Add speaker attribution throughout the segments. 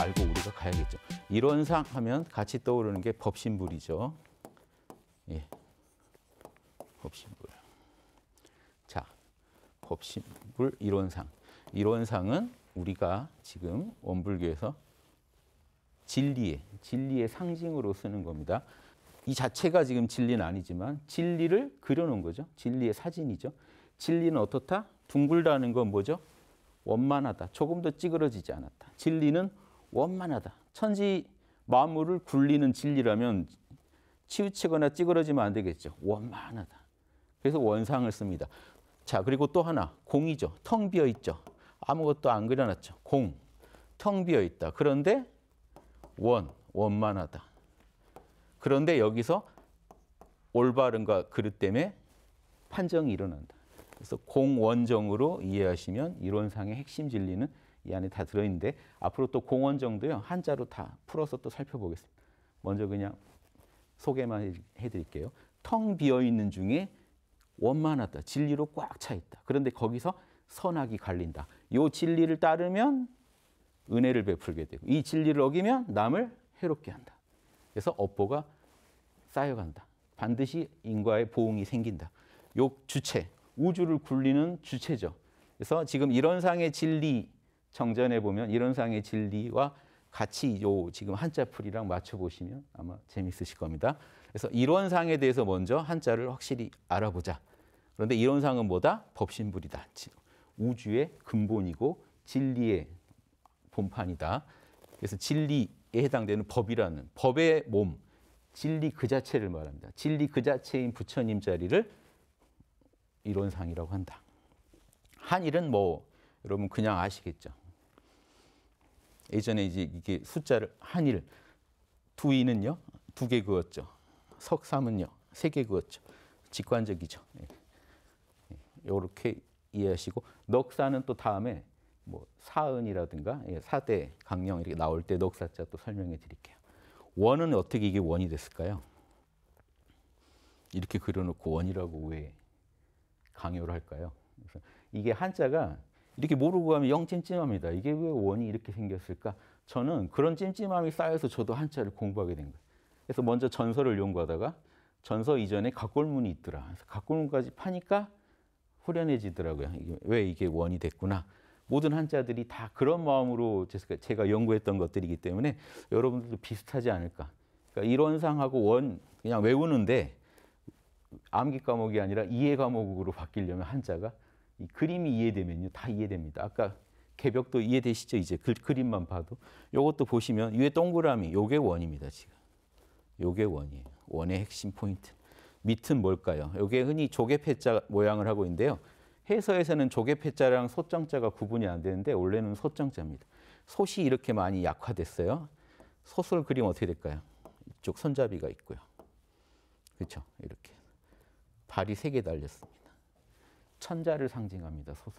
Speaker 1: 알고 우리가 가야겠죠. 이론상 하면 같이 떠오르는 게 법신불이죠. 예. 법신불. 자, 법신불 이론상. 이론상은 우리가 지금 원불교에서 진리의 진리의 상징으로 쓰는 겁니다. 이 자체가 지금 진리는 아니지만 진리를 그려놓은 거죠. 진리의 사진이죠. 진리는 어떻다? 둥글다는 건 뭐죠? 원만하다. 조금 더 찌그러지지 않았다. 진리는 원만하다. 천지 만물을 굴리는 진리라면 치우치거나 찌그러지면 안 되겠죠. 원만하다. 그래서 원상을 씁니다. 자, 그리고 또 하나 공이죠. 텅 비어 있죠. 아무것도 안 그려놨죠. 공. 텅 비어 있다. 그런데 원, 원만하다. 그런데 여기서 올바른가 그릇 때에 판정이 일어난다. 그래서 공원정으로 이해하시면 이론상의 핵심 진리는 이 안에 다 들어있는데 앞으로 또 공원정도요 한자로 다 풀어서 또 살펴보겠습니다. 먼저 그냥 소개만 해드릴게요. 텅 비어있는 중에 원만하다. 진리로 꽉 차있다. 그런데 거기서 선악이 갈린다. 요 진리를 따르면 은혜를 베풀게 되고 이 진리를 어기면 남을 해롭게 한다. 그래서 업보가 쌓여간다. 반드시 인과의 보응이 생긴다. 요 주체, 우주를 굴리는 주체죠. 그래서 지금 이런 상의 진리 정전에 보면 이런상의 진리와 같이 요 지금 한자풀이랑 맞춰 보시면 아마 재미있으실 겁니다. 그래서 이론상에 대해서 먼저 한자를 확실히 알아보자. 그런데 이론상은 뭐다? 법신불이다. 우주의 근본이고 진리의 본판이다. 그래서 진리에 해당되는 법이라는 법의 몸, 진리 그 자체를 말합니다. 진리 그 자체인 부처님 자리를 이론상이라고 한다. 한일은 뭐 여러분 그냥 아시겠죠. 예전에 이제 이게 숫자를 한일 두이는요 두 개 그었죠. 석삼은요 세 개 그었죠. 직관적이죠. 이렇게 예. 예. 이해하시고 넉사는 또 다음에 뭐 사은이라든가 예, 사대 강령 이렇게 나올 때 넉사자 또 설명해 드릴게요. 원은 어떻게 이게 원이 됐을까요? 이렇게 그려놓고 원이라고 왜 강요를 할까요? 그래서 이게 한자가 이렇게 모르고 가면 영 찜찜합니다. 이게 왜 원이 이렇게 생겼을까? 저는 그런 찜찜함이 쌓여서 저도 한자를 공부하게 된 거예요. 그래서 먼저 전서를 연구하다가 전서 이전에 각골문이 있더라. 그래서 각골문까지 파니까 후련해지더라고요. 이게 왜 이게 원이 됐구나. 모든 한자들이 다 그런 마음으로 제가 연구했던 것들이기 때문에 여러분들도 비슷하지 않을까. 그러니까 이론상하고 원 그냥 외우는데 암기 과목이 아니라 이해 과목으로 바뀌려면 한자가 그림이 이해되면요. 다 이해됩니다. 아까 개벽도 이해되시죠? 이제 그, 그림만 봐도. 요것도 보시면 위에 동그라미, 요게 원입니다. 지금. 요게 원이에요. 원의 핵심 포인트. 밑은 뭘까요? 요게 흔히 조개패자 모양을 하고 있는데요. 해서에서는 조개패자랑 소정자가 구분이 안 되는데 원래는 소정자입니다. 솥이 이렇게 많이 약화됐어요. 솥을 그림 어떻게 될까요? 이쪽 손잡이가 있고요. 그렇죠? 이렇게. 발이 세 개 달렸습니다. 천자를 상징합니다. 솥은.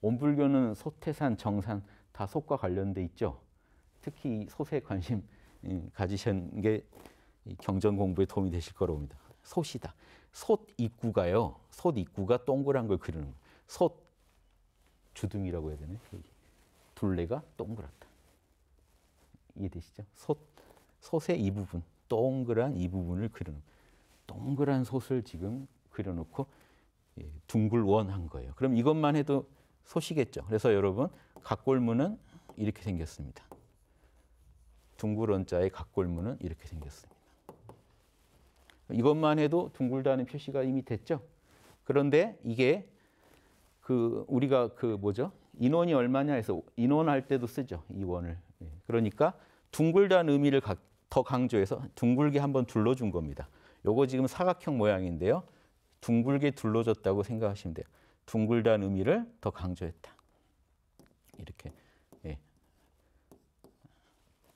Speaker 1: 온불교는 소태산, 정산 다 솥과 관련돼 있죠. 특히 솥에 관심 가지신 게 경전 공부에 도움이 되실 거로 봅니다. 솥이다. 솥 입구가요. 솥 입구가 동그란 걸 그리는 거예요. 솥 주둥이라고 해야 되네. 둘레가 동그랗다. 이해되시죠? 솥, 솥의 이 부분, 동그란 이 부분을 그리는 동그란 솥을 지금 그려놓고 예, 둥글원 한 거예요. 그럼 이것만 해도 소시겠죠. 그래서 여러분 각골문은 이렇게 생겼습니다. 둥글원자의 각골문은 이렇게 생겼습니다. 이것만 해도 둥글다는 표시가 이미 됐죠. 그런데 이게 그 우리가 그 뭐죠? 인원이 얼마냐 해서 인원할 때도 쓰죠. 이 원을. 예, 그러니까 둥글다는 의미를 더 강조해서 둥글게 한번 둘러준 겁니다. 요거 지금 사각형 모양인데요. 둥글게 둘러졌다고 생각하시면 돼요. 둥글다는 의미를 더 강조했다. 이렇게 예.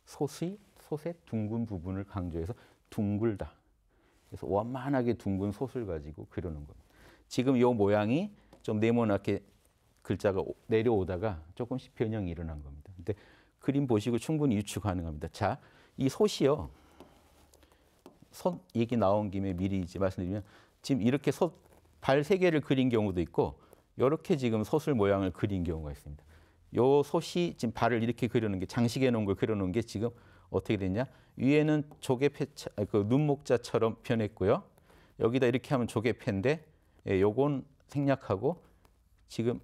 Speaker 1: 솥이 솥의 둥근 부분을 강조해서 둥글다. 그래서 완만하게 둥근 솥을 가지고 그려놓 겁니다. 지금 이 모양이 좀 네모나게 글자가 내려오다가 조금씩 변형이 일어난 겁니다. 근데 그림 보시고 충분히 유추 가능합니다. 자, 이 솥이요. 솥 얘기 나온 김에 미리 이제 말씀드리면 지금 이렇게 발3 개를 그린 경우도 있고 이렇게 지금 소을 모양을 그린 경우가 있습니다. 요 솥이 지금 발을 이렇게 그려놓은 게 장식해 놓은 걸 그려놓은 게 지금 어떻게 됐냐? 위에는 조개 패차 그 눈목자처럼 변했고요. 여기다 이렇게 하면 조개 패인데 예, 요건 생략하고 지금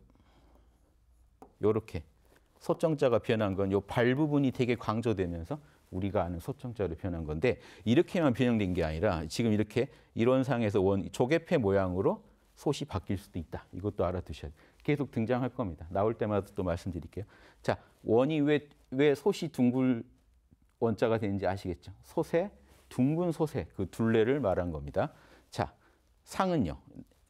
Speaker 1: 요렇게 소청자가 변한 건 요 발 부분이 되게 강조되면서 우리가 아는 소청자로 변한 건데 이렇게만 변형된 게 아니라 지금 이렇게 이론상에서 원 조개패 모양으로 솥이 바뀔 수도 있다. 이것도 알아두셔야 돼요. 계속 등장할 겁니다. 나올 때마다 또 말씀드릴게요. 자, 원이 왜, 왜 솥이 둥글 원자가 되는지 아시겠죠? 솥에, 둥근 솥에 그 둘레를 말한 겁니다. 자, 상은요.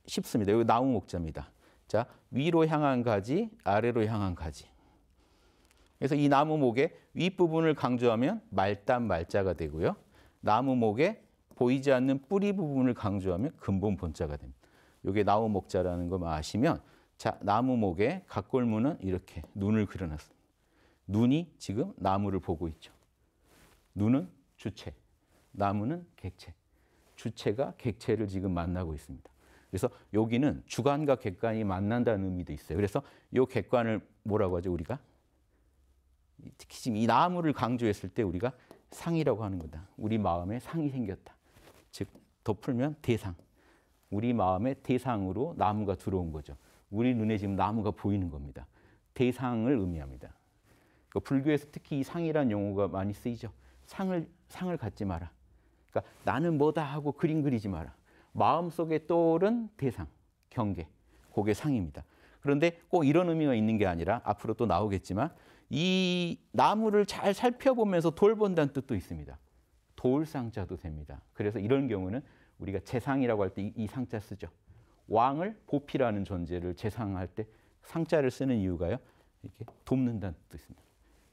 Speaker 1: 쉽습니다. 여기 나무 목자입니다. 자, 위로 향한 가지, 아래로 향한 가지. 그래서 이 나무 목의 윗부분을 강조하면 말단 말자가 되고요. 나무 목의 보이지 않는 뿌리 부분을 강조하면 근본 본자가 됩니다. 이게 나무 목자라는 거 아시면 자, 나무 목의 각골문은 이렇게 눈을 그려놨습니다. 눈이 지금 나무를 보고 있죠. 눈은 주체, 나무는 객체. 주체가 객체를 지금 만나고 있습니다. 그래서 여기는 주관과 객관이 만난다는 의미도 있어요. 그래서 이 객관을 뭐라고 하죠, 우리가? 특히 지금 이 나무를 강조했을 때 우리가 상이라고 하는 거다. 우리 마음에 상이 생겼다. 즉, 덮으면 대상. 우리 마음의 대상으로 나무가 들어온 거죠. 우리 눈에 지금 나무가 보이는 겁니다. 대상을 의미합니다. 그러니까 불교에서 특히 이 상이라는 용어가 많이 쓰이죠. 상을 상을 갖지 마라. 그러니까 나는 뭐다 하고 그림 그리지 마라. 마음 속에 떠오른 대상, 경계, 그게 상입니다. 그런데 꼭 이런 의미가 있는 게 아니라 앞으로 또 나오겠지만 이 나무를 잘 살펴보면서 돌본다는 뜻도 있습니다. 도울 상자도 됩니다. 그래서 이런 경우는 우리가 재상이라고 할 때 이 상자 쓰죠. 왕을 보피라는 존재를 재상할 때 상자를 쓰는 이유가요. 이렇게 돕는다는 뜻도 있습니다.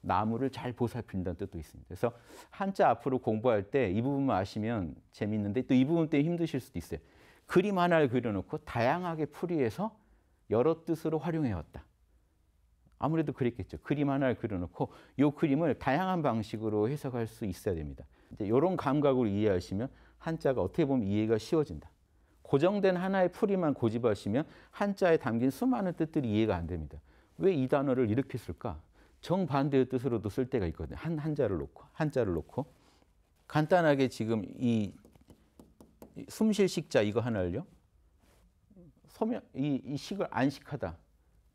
Speaker 1: 나무를 잘 보살핀다는 뜻도 있습니다. 그래서 한자 앞으로 공부할 때 이 부분만 아시면 재밌는데 또 이 부분 때문에 힘드실 수도 있어요. 그림 하나를 그려놓고 다양하게 풀이해서 여러 뜻으로 활용해왔다. 아무래도 그랬겠죠. 그림 하나를 그려놓고 이 그림을 다양한 방식으로 해석할 수 있어야 됩니다. 이제 이런 감각으로 이해하시면 한자가 어떻게 보면 이해가 쉬워진다. 고정된 하나의 풀이만 고집하시면 한자에 담긴 수많은 뜻들이 이해가 안 됩니다. 왜 이 단어를 이렇게 쓸까? 정반대의 뜻으로도 쓸 때가 있거든요. 한 한자를 놓고 한자를 놓고 간단하게 지금 이 숨쉴 식자 이거 하나를요. 소면 이, 이 식을 안식하다.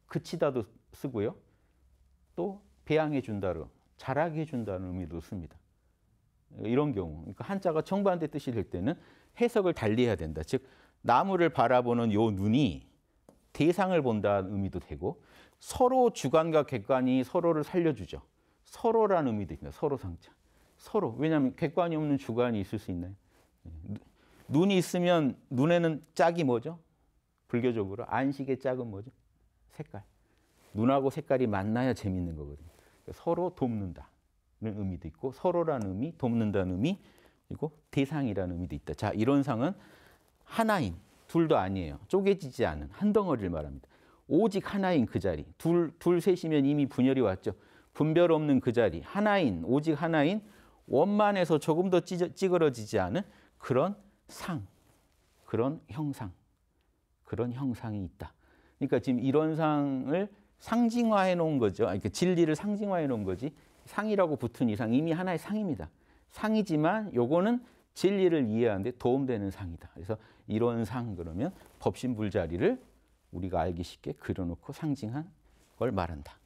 Speaker 1: 그치다도 쓰고요. 또 배양해 준다로 자라게 해 준다는 의미로 씁니다. 이런 경우 그러니까 한자가 정반대 뜻이 될 때는 해석을 달리해야 된다. 즉 나무를 바라보는 요 눈이 대상을 본다는 의미도 되고 서로 주관과 객관이 서로를 살려주죠. 서로란 의미도 있다 서로 상자. 서로. 왜냐하면 객관이 없는 주관이 있을 수 있나요? 눈이 있으면 눈에는 짝이 뭐죠? 불교적으로 안식의 짝은 뭐죠? 색깔. 눈하고 색깔이 만나야 재밌는 거거든요. 그러니까 서로 돕는다는 의미도 있고 서로라는 의미, 돕는다는 의미, 그리고 대상이라는 의미도 있다. 자, 이런 상은 하나인, 둘도 아니에요. 쪼개지지 않은 한 덩어리를 말합니다. 오직 하나인 그 자리. 둘, 둘, 셋이면 이미 분열이 왔죠. 분별 없는 그 자리. 하나인, 오직 하나인, 원만해서 조금 더 찌저, 찌그러지지 않은 그런 상, 그런 형상, 그런 형상이 있다. 그러니까 지금 이런 상을 상징화해 놓은 거죠. 그니까 진리를 상징화해 놓은 거지. 상이라고 붙은 이상 이미 하나의 상입니다. 상이지만 요거는 진리를 이해하는데 도움되는 상이다. 그래서 이런 상 그러면 법신불자리를 우리가 알기 쉽게 그려놓고 상징한 걸 말한다.